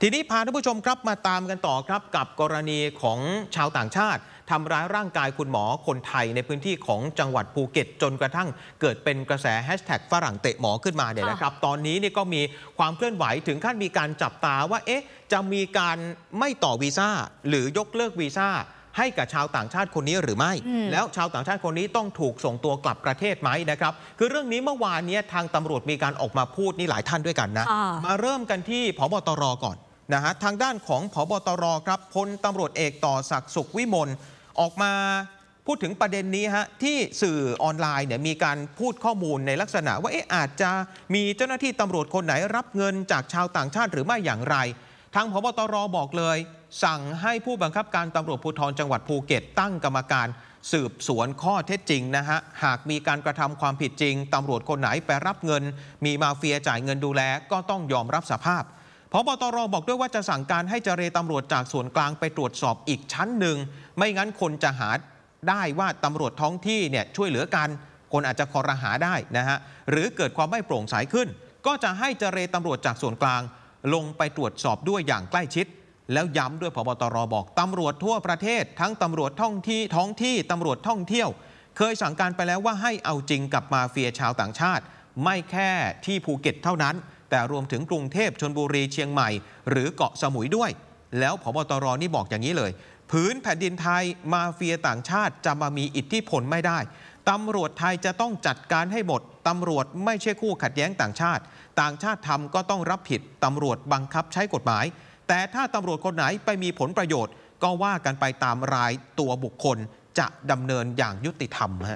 ทีนี้ พาท่านผู้ชมครับมาตามกันต่อครับ กับกรณีของชาวต่างชาติทำร้ายร่างกายคุณหมอคนไทยในพื้นที่ของจังหวัดภูเก็ต จนกระทั่งเกิดเป็นกระแสแฮชแท็กฝรั่งเตะหมอขึ้นมาเนี่ยนะครับตอนนี้นี่ก็มีความเคลื่อนไหวถึงขั้นมีการจับตาว่าเอ๊ะจะมีการไม่ต่อวีซ่า หรือยกเลิกวีซ่าให้กับชาวต่างชาติคนนี้หรือไม่ แล้วชาวต่างชาติคนนี้ต้องถูกส่งตัวกลับประเทศไหมนะครับคือเรื่องนี้เมื่อวานนี้ทางตำรวจมีการออกมาพูดนี่หลายท่านด้วยกันนะ มาเริ่มกันที่พบตรก่อนนะฮะทางด้านของผบตร ครับพลตำรวจเอกต่อศักดิ์สุขวิมล ออกมาพูดถึงประเด็นนี้ฮะที่สื่อออนไลน์เนี่ยมีการพูดข้อมูลในลักษณะ ว่าเอ๊ะอาจจะมีเจ้าหน้าที่ตำรวจคนไหนรับเงินจากชาวต่างชาติหรือไม่อย่างไร ทางพบตร บอกเลย สั่งให้ผู้บังคับการตำรวจภูธรจังหวัดภูเก็ตตั้งกรรมการ สืบสวนข้อเท็จจริงนะฮะหากมีการกระทำความผิดจริงตำรวจคนไหนไปรับเงิน มีมาเฟียจ่ายเงินดูแล ก็ต้องยอมรับสภาพพบตรบอกด้วยว่าจะสั่งการให้เจรตำรวจจากส่วนกลางไปตรวจสอบอีกชั้นหนึ่งไม่งั้นคนจะหาได้ว่าตำรวจท้องที่เนี่ยช่วยเหลือกัน คนอาจจะคอรหาได้นะฮะ หรือเกิดความไม่โปร่งใสขึ้น ก็จะให้เจรตำรวจจากส่วนกลาง ลงไปตรวจสอบด้วยอย่างใกล้ชิด แล้วย้ำด้วยพบตรบอกตำรวจทั่วประเทศทั้งตำรวจท้องที่ท้องที่ตำรวจท่องเที่ยว เคยสั่งการไปแล้วว่าให้เอาจริงกับมาเฟียชาวต่างชาติ ไม่แค่ที่ภูเก็ตเท่านั้นแต่รวมถึงกรุงเทพชนบุรี เชียงใหม่ หรือเกาะสมุยด้วย แล้วพบตรนี่บอกอย่างนี้เลย พื้นแผ่นดินไทยมาเฟียต่างชาติ จะมามีอิทธิพลไม่ได้ ตำรวจไทยจะต้องจัดการให้หมด ตำรวจไม่ใช่คู่ขัดแย้งต่างชาติ ต่างชาติทำก็ต้องรับผิด ตำรวจบังคับใช้กฎหมาย แต่ถ้าตำรวจคนไหนไปมีผลประโยชน์ ก็ว่ากันไปตามรายตัวบุคคลจะดำเนินอย่างยุติธรรมฮะ